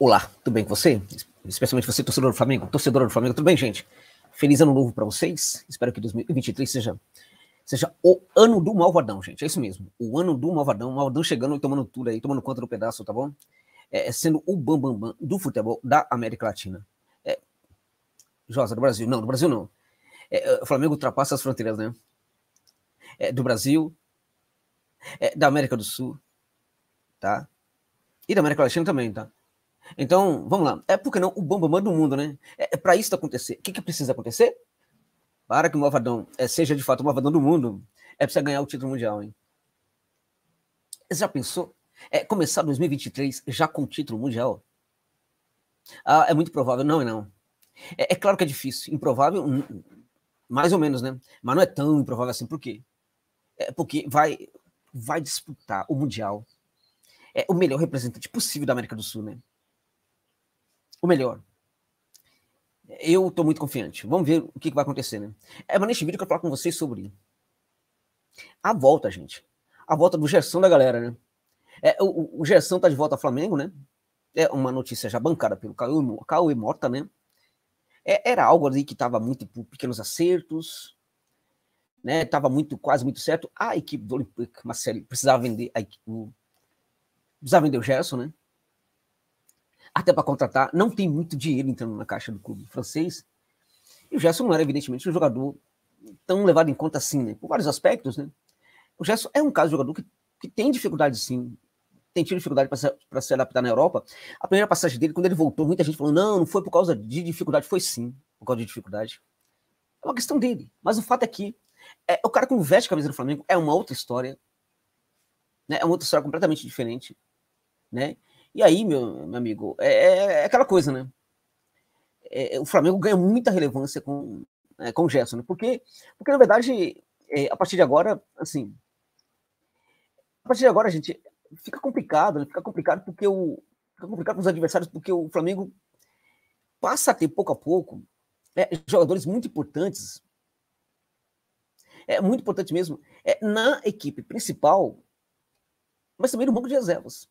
Olá, tudo bem com você? Especialmente você, torcedor do Flamengo, Torcedor do Flamengo, tudo bem, gente? Feliz ano novo para vocês. Espero que 2023 seja seja o ano do malvadão, gente. É isso mesmo. O ano do malvadão, malvadão chegando e tomando tudo aí, tomando conta do pedaço, tá bom? É, é sendo o bam, bam, bam do futebol da América Latina. É, Josa, do Brasil. Não, do Brasil não. É, é o Flamengo ultrapassa as fronteiras, né? É, do Brasil, é, da América do Sul, tá? E da América Latina também, tá? Então, vamos lá. É porque não o bambambam do mundo, né? É, é para isso acontecer. O que, que precisa acontecer? Para que o Malvadão é, seja de fato o Malvadão do mundo, é preciso ganhar o título mundial, hein? Você já pensou? É, começar 2023 já com o título mundial? Ah, é muito provável. Não, não. É, é claro que é difícil. Improvável, hum, mais ou menos, né? Mas não é tão improvável assim. Por quê? É porque vai, vai disputar o mundial. É o melhor representante possível da América do Sul, né? o melhor. Eu estou muito confiante. Vamos ver o que, que vai acontecer, né? É, mas neste vídeo que eu quero falar com vocês sobre a volta, gente. A volta do Gerson da galera, né? É, o, o Gerson tá de volta ao Flamengo, né? É uma notícia já bancada pelo Cauê, e morta né? É, era algo ali que estava muito por pequenos acertos, né? Tava muito, quase muito certo. A equipe do Olympique precisava vender a, o, precisava vender o Gerson, né? até para contratar, não tem muito dinheiro entrando na caixa do clube francês. E o Gerson não era, evidentemente, um jogador tão levado em conta assim, né? Por vários aspectos, né? O Gerson é um caso de jogador que, que tem dificuldade, sim. Tem tido dificuldade para se, se adaptar na Europa. A primeira passagem dele, quando ele voltou, muita gente falou: não, não foi por causa de dificuldade. Foi sim, por causa de dificuldade. É uma questão dele. Mas o fato é que é, o cara que veste a camisa do Flamengo é uma outra história. Né? É uma outra história completamente diferente. Né? E aí, meu, meu amigo, é, é, é, aquela coisa, né? É, o Flamengo ganha muita relevância com, é, com o Gerson, né? porque, porque, na verdade, é, a partir de agora, assim, a partir de agora, gente, fica complicado, né? Fica complicado porque o. Fica complicado com os adversários, porque o Flamengo passa a ter pouco a pouco é, jogadores muito importantes. É muito importante mesmo. É, na equipe principal, mas também no banco de reservas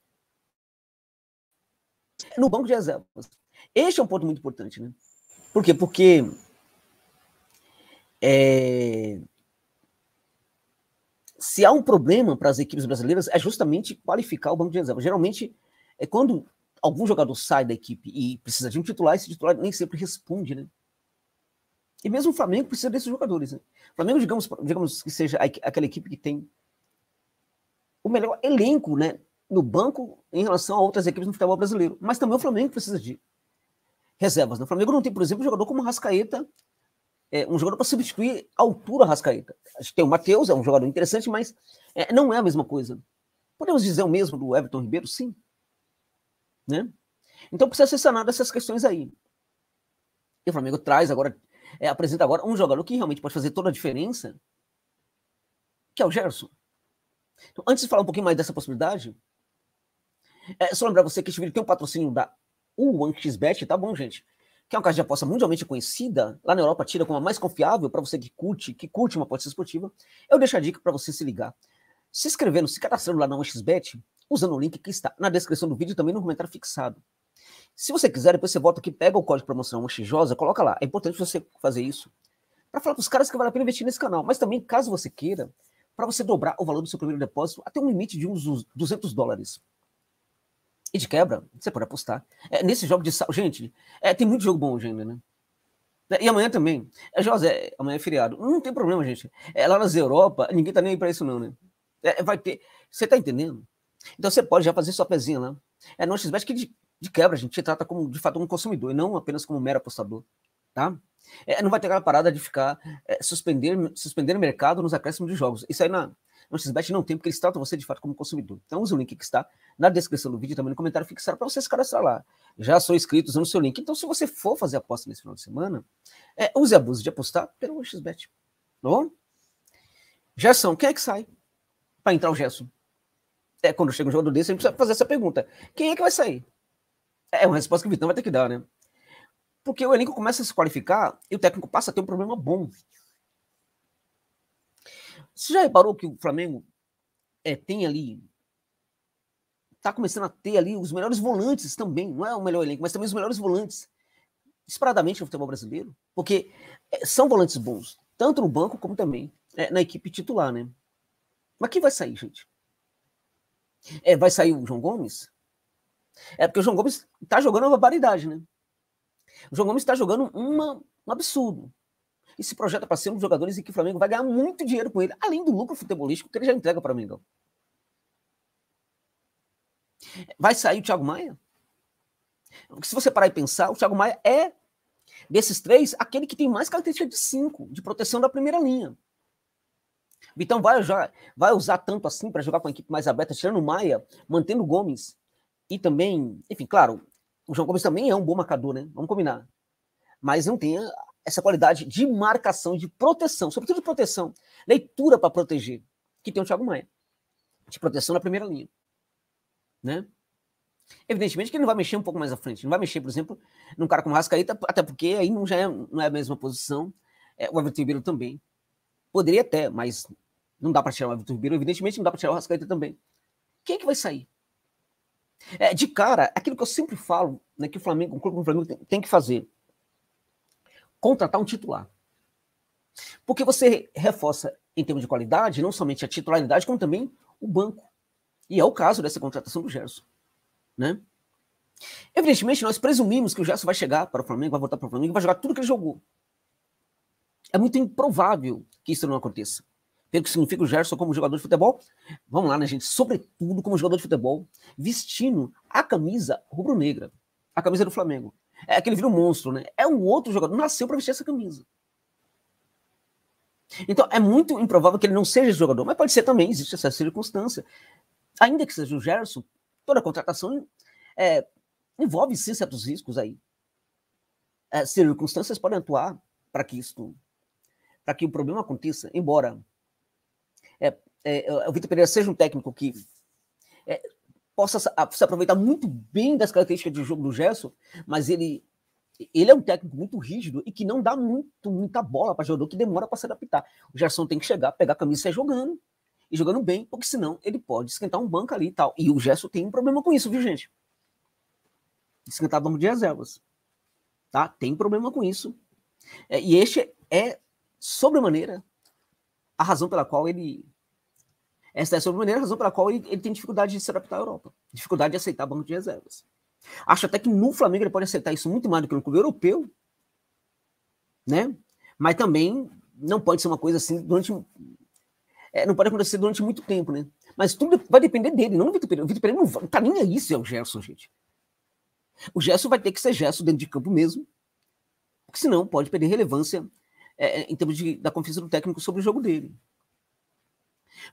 no banco de reservas. Este é um ponto muito importante, né? Por quê? Porque é, se há um problema para as equipes brasileiras é justamente qualificar o banco de reservas. Geralmente, é quando algum jogador sai da equipe e precisa de um titular, esse titular nem sempre responde, né? E mesmo o Flamengo precisa desses jogadores. Né? O Flamengo, digamos, digamos que seja aquela equipe que tem o melhor elenco, né? no banco em relação a outras equipes no futebol brasileiro. Mas também o Flamengo precisa de reservas. Né? O Flamengo não tem, por exemplo, um jogador como Rascaeta, é, um jogador para substituir a altura Rascaeta. Tem o Matheus, é um jogador interessante, mas é, não é a mesma coisa. Podemos dizer o mesmo do Everton Ribeiro? Sim. Né? Então precisa ser sanada essas questões aí. E o Flamengo traz agora, é, apresenta agora um jogador que realmente pode fazer toda a diferença, que é o Gerson. Então, antes de falar um pouquinho mais dessa possibilidade, é, só lembrar você que este vídeo tem um patrocínio da u tá bom, gente? Que é uma casa de aposta mundialmente conhecida, lá na Europa tira como a mais confiável para você que curte, que curte uma aposta esportiva. Eu deixo a dica para você se ligar. Se inscrevendo, se cadastrando lá na 1 usando o link que está na descrição do vídeo e também no comentário fixado. Se você quiser, depois você volta aqui, pega o código promoção 1 coloca lá. É importante você fazer isso para falar para os caras que vale a pena investir nesse canal. Mas também, caso você queira, para você dobrar o valor do seu primeiro depósito até um limite de uns 200 dólares. E de quebra, você pode apostar. É, nesse jogo de sábado. Gente, é, tem muito jogo bom hoje ainda, né? É, e amanhã também. É, José, amanhã é feriado. Não tem problema, gente. É, lá nas Europa, ninguém tá nem aí pra isso, não, né? É, é vai ter. Você tá entendendo? Então você pode já fazer sua pezinha lá. É no XBET que de, de, quebra a gente trata como, de fato, um consumidor e não apenas como um mero apostador, tá? É, não vai ter aquela parada de ficar é, suspender, suspender mercado nos acréscimos de jogos. Isso aí na, no é XBET não tem, porque eles tratam você de fato como consumidor. Então use o link que está na descrição do vídeo, também no comentário fixado, para você se cadastrar lá. Já são inscritos no seu link. Então, se você for fazer aposta nesse final de semana, é, use a abuso de apostar pelo XBET. Tá bom? Gerson, quem é que sai para entrar o Gerson? É, quando chega um jogador desse, a gente precisa fazer essa pergunta. Quem é que vai sair? É uma resposta que o Vitão vai ter que dar, né? Porque o elenco começa a se qualificar e o técnico passa a ter um problema bom você já reparou que o Flamengo é, tem ali. está começando a ter ali os melhores volantes também. Não é o melhor elenco, mas também os melhores volantes. Disparadamente no futebol brasileiro. Porque é, são volantes bons. Tanto no banco como também é, na equipe titular, né? Mas quem vai sair, gente? É, vai sair o João Gomes? É porque o João Gomes está jogando uma barbaridade, né? O João Gomes está jogando uma, um absurdo e se projeta para ser um dos jogadores em que o Flamengo vai ganhar muito dinheiro com ele, além do lucro futebolístico que ele já entrega para o Flamengo Vai sair o Thiago Maia? se você parar e pensar, o Thiago Maia é, desses três, aquele que tem mais característica de cinco, de proteção da primeira linha. Vitão vai, já, vai usar tanto assim para jogar com a equipe mais aberta, tirando o Maia, mantendo o Gomes. E também, enfim, claro, o João Gomes também é um bom marcador, né? Vamos combinar. Mas não tem essa qualidade de marcação de proteção, sobretudo de proteção, leitura para proteger, que tem o Thiago Maia, de proteção na primeira linha. Né? Evidentemente que ele não vai mexer um pouco mais à frente, não vai mexer, por exemplo, num cara como Rascaeta, até porque aí não, já é, não é a mesma posição, é, o Everton Ribeiro também. Poderia até, mas não dá para tirar o Everton Ribeiro, evidentemente não dá para tirar o Rascaeta também. Quem é que vai sair? É, de cara, aquilo que eu sempre falo, né, que o Flamengo, o clube do Flamengo tem, tem que fazer, contratar um titular. Porque você reforça, em termos de qualidade, não somente a titularidade, como também o banco. E é o caso dessa contratação do Gerson. Né? Evidentemente, nós presumimos que o Gerson vai chegar para o Flamengo, vai voltar para o Flamengo, vai jogar tudo que ele jogou. É muito improvável que isso não aconteça. Pelo que significa o Gerson como jogador de futebol, vamos lá, né, gente? Sobretudo como jogador de futebol, vestindo a camisa rubro-negra, a camisa do Flamengo. É que ele vira um monstro, né? É um outro jogador, nasceu para vestir essa camisa. Então, é muito improvável que ele não seja esse jogador, mas pode ser também, existe essa circunstância. Ainda que seja o Gerson, toda contratação é, envolve sim certos riscos aí. É, circunstâncias podem atuar para que isso, para que o problema aconteça, embora é, é, o Vitor Pereira seja um técnico que é, possa ah, se aproveitar muito bem das características de jogo do Gerson, mas ele ele é um técnico muito rígido e que não dá muito muita bola para jogador que demora para se adaptar. O Gerson tem que chegar, pegar a camisa e sair jogando e jogando bem, porque senão ele pode esquentar um banco ali e tal. E o Gerson tem um problema com isso, viu, gente? Esquentar banco de reservas. Tá? Tem problema com isso. É, e este é sobremaneira a razão pela qual ele essa é, a sobremaneira, a razão pela qual ele, ele, tem dificuldade de se adaptar à Europa, dificuldade de aceitar banco de reservas. Acho até que no Flamengo ele pode aceitar isso muito mais do que no clube europeu, né? Mas também não pode ser uma coisa assim durante. É, não pode acontecer durante muito tempo, né? Mas tudo vai depender dele, não do Vitor Pereira. O Vitor Pereira não, não tá nem aí se é o Gerson, gente. O Gerson vai ter que ser Gerson dentro de campo mesmo, porque senão pode perder relevância é, é em termos de, da confiança do técnico sobre o jogo dele.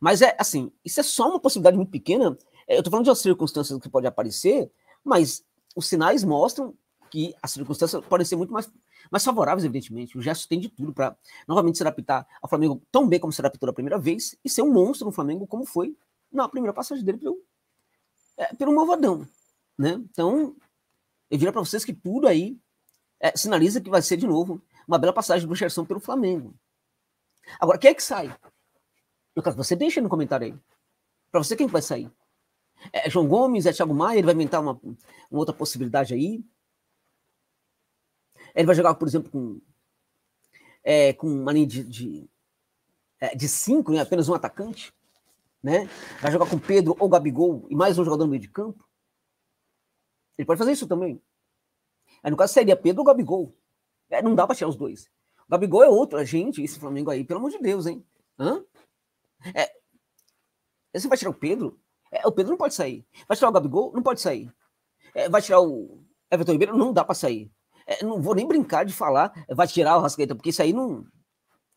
Mas é assim, isso é só uma possibilidade muito pequena. É, eu estou falando de circunstâncias que pode aparecer, mas os sinais mostram que as circunstâncias podem ser muito mais, mais favoráveis, evidentemente. O Gerson tem de tudo para novamente se adaptar ao Flamengo tão bem como se adaptou da primeira vez e ser um monstro no Flamengo como foi na primeira passagem dele pelo, é, pelo Malvadão. Né? Então, eu diria para vocês que tudo aí é, sinaliza que vai ser de novo uma bela passagem do Gerson pelo Flamengo. Agora, quem é que sai? no caso você deixa no comentário aí. Para você, quem vai sair? É, é João Gomes? É Thiago Maia? Ele vai inventar uma, uma outra possibilidade aí? Ele vai jogar, por exemplo, com, é, com uma linha de, de, é, de cinco, né? apenas um atacante? Né? Vai jogar com Pedro ou Gabigol e mais um jogador no meio de campo? Ele pode fazer isso também. Aí, no caso, seria Pedro ou Gabigol. É, não dá para tirar os dois. O Gabigol é outro a gente esse Flamengo aí, pelo amor de Deus, hein? Hã? É, você vai tirar o Pedro? É, o Pedro não pode sair. Vai tirar o Gabigol? Não pode sair. É, vai tirar o Everton Ribeiro? Não dá para sair. É, não vou nem brincar de falar, vai tirar o Rascaeta, porque isso aí não.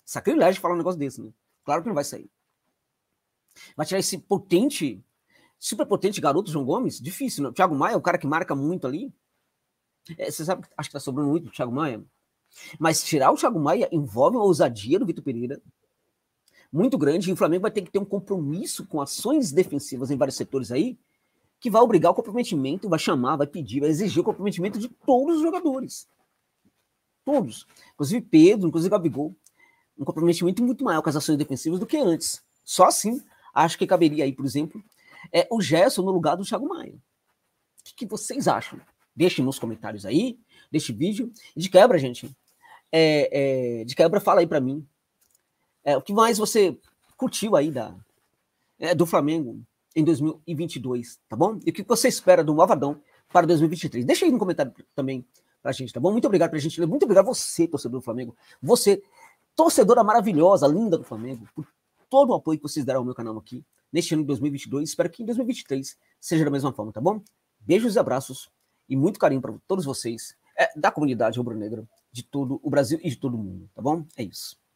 Sacrilégio falar um negócio desse, né? Claro que não vai sair. Vai tirar esse potente, super potente garoto João Gomes? Difícil, né? Thiago Maia é o cara que marca muito ali. É, você sabe que acho que tá sobrando muito o Thiago Maia. Mas tirar o Thiago Maia envolve uma ousadia do Vitor Pereira, muito grande e o Flamengo vai ter que ter um compromisso com ações defensivas em vários setores aí, que vai obrigar o comprometimento, vai chamar, vai pedir, vai exigir o comprometimento de todos os jogadores. Todos. Inclusive Pedro, inclusive Gabigol. Um comprometimento muito maior com as ações defensivas do que antes. Só assim, acho que caberia aí, por exemplo, é, o Gerson no lugar do Thiago Maia. O que, que vocês acham? Deixem nos comentários aí, deste vídeo. E de quebra, gente, é, é, de quebra, fala aí para mim é, o que mais você curtiu aí da, é, do Flamengo em 2022, tá bom? E o que você espera do Avadão para 2023? Deixa aí no comentário também pra gente, tá bom? Muito obrigado pra gente. Muito obrigado a você, torcedor do Flamengo. Você, torcedora maravilhosa, linda do Flamengo, por todo o apoio que vocês deram ao meu canal aqui neste ano de 2022. Espero que em 2023 seja da mesma forma, tá bom? Beijos e abraços e muito carinho para todos vocês é, da comunidade rubro-negra de todo o Brasil e de todo o mundo, tá bom? É isso.